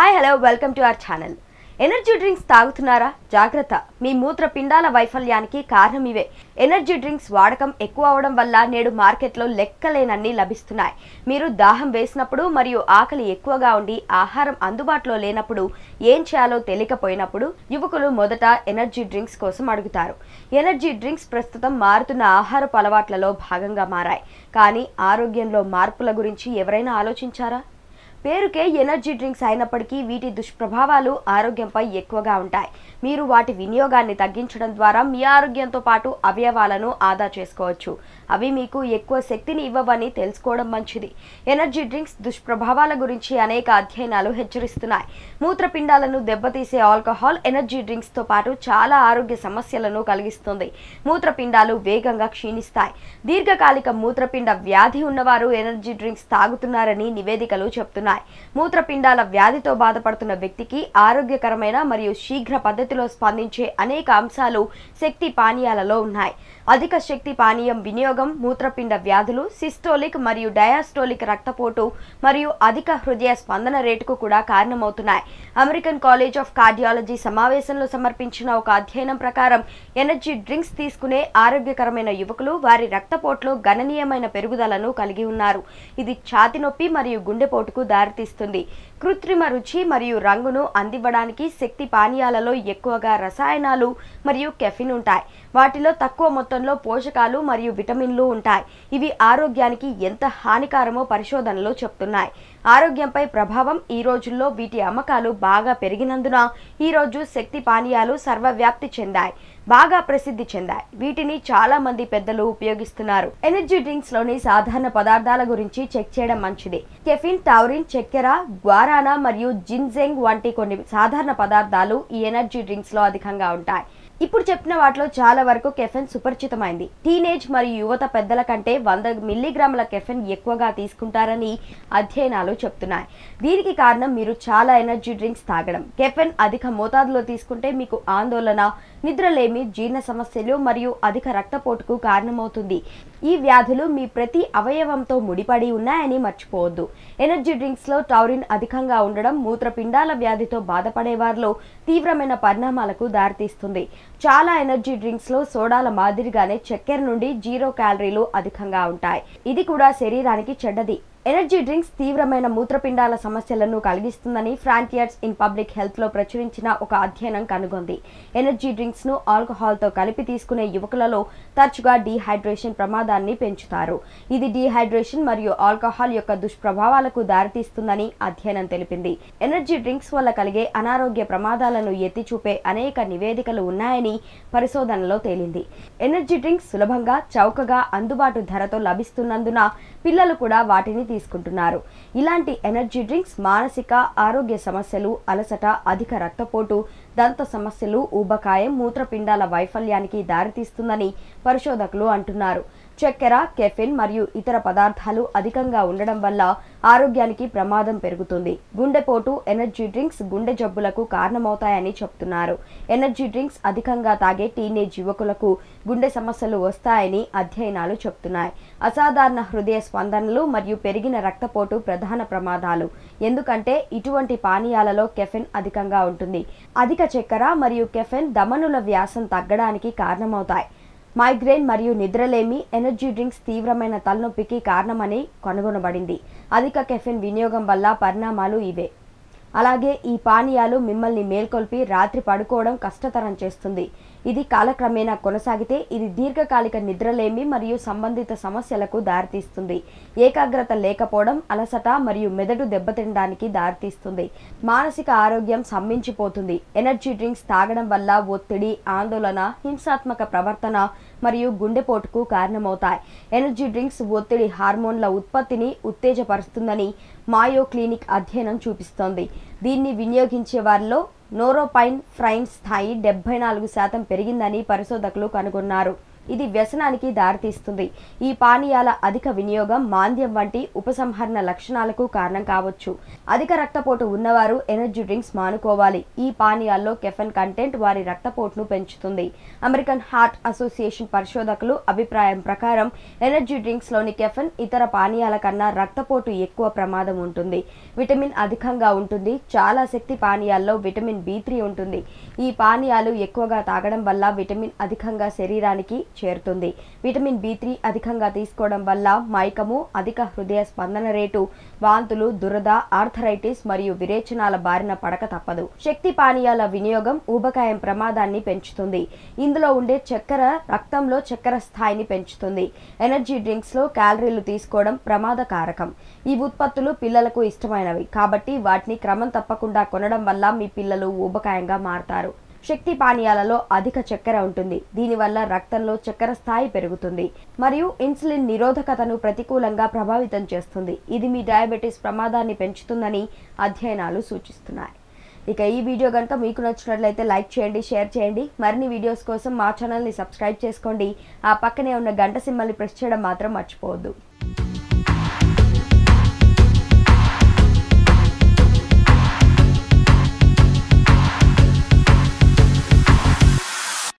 hi hello welcome to our channel energy drinks తాగుతున్నారా జాగ్రత్త మీ మూత్రపిండాల వైఫల్యానికి కారణం ఇవే ఎనర్జీ డ్రింక్స్ వాడకం ఎక్కువ అవడం వల్ల నేడు మార్కెట్లో లెక్కలేనన్ని లభిస్తున్నాయి మీరు దాహం వేసినప్పుడు మరియు ఆకలి ఎక్కువగా ఉండి ఆహారం అందుబాటులో లేనప్పుడు ఏం చేయాలో తెలియకపోయినప్పుడు యువకులు మొదట ఎనర్జీ డ్రింక్స్ కోసం అడుగుతారు ఎనర్జీ డ్రింక్స్ ప్రస్తుతం మారుతున్న ఆహారపు అలవాట్లలో భాగంగా మారాయి కానీ ఆరోగ్యంలో మార్పుల గురించి ఎవరైనా ఆలోచించారా పేరుకే ఎనర్జీ డ్రింక్స్ అయినప్పటికీ వీటి దుష్ప్రభావాలు ఆరోగ్యంపై ఎక్కువగా ఉంటాయి మీరు వాటి వినియోగాన్ని తగ్గించడం ద్వారా మీ ఆరోగ్యంతో పాటు అవయవాలను ఆదా చేసుకోవచ్చు అవి మీకు ఎక్కువ శక్తిని ఇవ్వవని తెలుసుకోవడం మంచిది ఎనర్జీ డ్రింక్స్ దుష్ప్రభావాల గురించి అనేక అధ్యయనాలు హెచ్చరిస్తున్నాయి మూత్రపిండాలను దెబ్బతీసే ఆల్కహాల్ ఎనర్జీ డ్రింక్స్తో పాటు చాలా ఆరోగ్య సమస్యలను కలిగిస్తుంది మూత్రపిండాలు వేగంగా క్షీణిస్తాయి దీర్ఘకాలిక మూత్రపిండ వ్యాధి ఉన్నవారు ఎనర్జీ డ్రింక్స్ తాగుతున్నారని నివేదికలు చెప్తున్నారు ఉన్నాయి మూత్రపిండాల వ్యాధితో బాధపడుతున్న వ్యక్తికి ఆరోగ్యకరమైన మరియు శీఘ్ర పద్ధతిలో స్పందించే అనేక అంశాలు శక్తి పానీయాలలో ఉన్నాయి అధిక శక్తి పానీయం వినియోగం మూత్రపిండ వ్యాధులు సిస్టోలిక్ మరియు డయాస్టోలిక్ రక్తపోటు మరియు అధిక హృదయ స్పందన రేటుకు కూడా కారణమవుతున్నాయి అమెరికన్ కాలేజ్ ఆఫ్ కార్డియాలజీ సమావేశంలో సమర్పించిన ఒక అధ్యయనం ప్రకారం ఎనర్జీ డ్రింక్స్ తీసుకునే ఆరోగ్యకరమైన యువకులు వారి రక్తపోట్లో గణనీయమైన పెరుగుదలను కలిగి ఉన్నారు ఇది ఛాతి నొప్పి మరియు గుండెపోటుకు దారి దారితీస్తుంది కృత్రిమ రుచి మరియు రంగును అందివ్వడానికి శక్తి పానీయాలలో ఎక్కువగా రసాయనాలు మరియు కెఫిన్ ఉంటాయి వాటిలో తక్కువ మొత్తంలో పోషకాలు మరియు విటమిన్లు ఉంటాయి ఇవి ఆరోగ్యానికి ఎంత హానికారమో పరిశోధనలో చెప్తున్నాయి ఆరోగ్యంపై ప్రభావం ఈ రోజుల్లో వీటి అమ్మకాలు బాగా పెరిగినందున ఈరోజు శక్తి పానీయాలు సర్వవ్యాప్తి చెందాయి బాగా ప్రసిద్ధి చెందాయి వీటిని చాలా మంది పెద్దలు ఉపయోగిస్తున్నారు ఎనర్జీ డ్రింక్స్ లోని సాధారణ పదార్థాల గురించి చెక్ చేయడం మంచిది కెఫిన్ టౌరిన్ చక్కెర గ్వారానా మరియు జిన్జెంగ్ వంటి కొన్ని సాధారణ పదార్థాలు ఈ ఎనర్జీ డ్రింక్స్ లో అధికంగా ఉంటాయి ఇప్పుడు చెప్పిన వాటిలో చాలా వరకు కెఫెన్ సుపరిచితమైంది టీనేజ్ మరియు యువత పెద్దల కంటే వంద మిల్లీగ్రాముల కెఫెన్ ఎక్కువగా తీసుకుంటారని అధ్యయనాలు చెప్తున్నాయి దీనికి కారణం మీరు చాలా ఎనర్జీ డ్రింక్స్ తాగడం కెఫెన్ అధిక మోతాదులో తీసుకుంటే మీకు ఆందోళన నిద్రలేమి జీర్ణ సమస్యలు మరియు అధిక రక్తపోటుకు కారణమవుతుంది ఈ వ్యాధులు మీ ప్రతి అవయవంతో ముడిపడి ఉన్నాయని మర్చిపోవద్దు ఎనర్జీ డ్రింక్స్లో టౌరిన్ అధికంగా ఉండడం మూత్రపిండాల వ్యాధితో బాధపడే వారిలో తీవ్రమైన పరిణామాలకు దారితీస్తుంది చాలా ఎనర్జీ డ్రింక్స్ లో సోడాల మాదిరిగానే చక్కెర నుండి జీరో క్యాలరీలు అధికంగా ఉంటాయి ఇది కూడా శరీరానికి చెడ్డది ఎనర్జీ డ్రింక్స్ తీవ్రమైన మూత్రపిండాల సమస్యలను కలిగిస్తుందని ఫ్రాంటియర్స్ ఇన్ పబ్లిక్ హెల్త్లో ప్రచురించిన ఒక అధ్యయనం కనుగొంది ఎనర్జీ డ్రింక్స్ను ఆల్కహాల్తో కలిపి తీసుకునే యువకులలో తరచుగా డీహైడ్రేషన్ ప్రమాదాన్ని పెంచుతారు ఇది డీహైడ్రేషన్ మరియు ఆల్కహాల్ యొక్క దుష్ప్రభావాలకు దారితీస్తుందని అధ్యయనం తెలిపింది ఎనర్జీ డ్రింక్స్ వల్ల కలిగే అనారోగ్య ప్రమాదాలను ఎత్తిచూపే అనేక నివేదికలు ఉన్నాయని పరిశోధనలో తేలింది ఎనర్జీ డ్రింక్స్ సులభంగా చౌకగా అందుబాటు ధరతో లభిస్తున్నందున పిల్లలు కూడా వాటిని తీసుకుంటున్నారు ఇలాంటి ఎనర్జీ డ్రింక్స్ మానసిక ఆరోగ్య సమస్యలు అలసట అధిక రక్తపోటు దంత సమస్యలు ఊబకాయం మూత్రపిండాల వైఫల్యానికి దారితీస్తుందని పరిశోధకులు అంటున్నారు చక్కెర కెఫిన్ మరియు ఇతర పదార్థాలు అధికంగా ఉండడం వల్ల ఆరోగ్యానికి ప్రమాదం పెరుగుతుంది గుండెపోటు ఎనర్జీ డ్రింక్స్ గుండె జబ్బులకు కారణమవుతాయని చెప్తున్నారు ఎనర్జీ డ్రింక్స్ అధికంగా తాగే టీనేజ్ యువకులకు గుండె సమస్యలు వస్తాయని అధ్యయనాలు చెప్తున్నాయి అసాధారణ హృదయ స్పందనలు మరియు పెరిగిన రక్తపోటు ప్రధాన ప్రమాదాలు ఎందుకంటే ఇటువంటి పానీయాలలో కెఫెన్ అధికంగా ఉంటుంది అధిక చక్కెర మరియు కెఫెన్ ధమనుల వ్యాసం తగ్గడానికి కారణమవుతాయి మైగ్రేన్ మరియు నిద్రలేమి ఎనర్జీ డ్రింక్స్ తీవ్రమైన తలనొప్పికి కారణమని కనుగొనబడింది అధిక కెఫిన్ వినియోగం వల్ల పరిణామాలు ఇవే అలాగే ఈ పానీయాలు మిమ్మల్ని మేల్కొల్పి రాత్రి పడుకోవడం కష్టతరం చేస్తుంది ఇది కాలక్రమేణా కొనసాగితే ఇది దీర్ఘకాలిక నిద్రలేమి మరియు సంబంధిత సమస్యలకు దారితీస్తుంది ఏకాగ్రత లేకపోవడం అలసట మరియు మెదడు దెబ్బతినడానికి దారితీస్తుంది మానసిక ఆరోగ్యం సమ్మించిపోతుంది ఎనర్జీ డ్రింక్స్ తాగడం వల్ల ఒత్తిడి ఆందోళన హింసాత్మక ప్రవర్తన మరియు గుండెపోటుకు కారణమవుతాయి ఎనర్జీ డ్రింక్స్ ఒత్తిడి హార్మోన్ల ఉత్పత్తిని ఉత్తేజపరుస్తుందని మాయో క్లినిక్ అధ్యయనం చూపిస్తోంది దీన్ని వినియోగించే వారిలో నోరోపైన్ ఫ్రైన్ స్థాయి డెబ్బై నాలుగు శాతం పెరిగిందని పరిశోధకులు కనుగొన్నారు ఇది వ్యసనానికి దారితీస్తుంది ఈ పానీయాల అధిక వినియోగం మాంద్యం వంటి ఉపసంహరణ లక్షణాలకు కారణం కావచ్చు అధిక రక్తపోటు ఉన్నవారు ఎనర్జీ డ్రింక్స్ మానుకోవాలి ఈ పానీయాల్లో కెఫెన్ కంటెంట్ వారి రక్తపోటును పెంచుతుంది అమెరికన్ హార్ట్ అసోసియేషన్ పరిశోధకులు అభిప్రాయం ప్రకారం ఎనర్జీ డ్రింక్స్లోని కెఫెన్ ఇతర పానీయాల కన్నా రక్తపోటు ఎక్కువ ప్రమాదం ఉంటుంది విటమిన్ అధికంగా ఉంటుంది చాలా శక్తి పానీయాల్లో విటమిన్ బి ఉంటుంది ఈ పానీయాలు ఎక్కువగా తాగడం వల్ల విటమిన్ అధికంగా శరీరానికి చేరుతుంది విటమిన్ బి త్రీ అధికంగా తీసుకోవడం వల్ల మైకము అధిక హృదయ స్పందన రేటు వాంతులు దురద ఆర్థరైటిస్ మరియు విరేచనాల బారిన పడక తప్పదు శక్తి పానీయాల వినియోగం ఊబకాయం ప్రమాదాన్ని పెంచుతుంది ఇందులో ఉండే చక్కెర రక్తంలో చక్కెర స్థాయిని పెంచుతుంది ఎనర్జీ డ్రింక్స్లో క్యాలరీలు తీసుకోవడం ప్రమాద కారకం ఈ ఉత్పత్తులు పిల్లలకు ఇష్టమైనవి కాబట్టి వాటిని క్రమం తప్పకుండా కొనడం వల్ల మీ పిల్లలు ఊబకాయంగా మారుతారు శక్తి పానీయాలలో అధిక చక్కెర ఉంటుంది దీనివల్ల రక్తంలో చక్కెర స్థాయి పెరుగుతుంది మరియు ఇన్సులిన్ నిరోధకతను ప్రతికూలంగా ప్రభావితం చేస్తుంది ఇది మీ డయాబెటీస్ ప్రమాదాన్ని పెంచుతుందని అధ్యయనాలు సూచిస్తున్నాయి ఇక ఈ వీడియో కనుక మీకు నచ్చినట్లయితే లైక్ చేయండి షేర్ చేయండి మరిన్ని వీడియోస్ కోసం మా ఛానల్ని సబ్స్క్రైబ్ చేసుకోండి ఆ పక్కనే ఉన్న గంట సింబల్ని ప్రెస్ చేయడం మాత్రం మర్చిపోవద్దు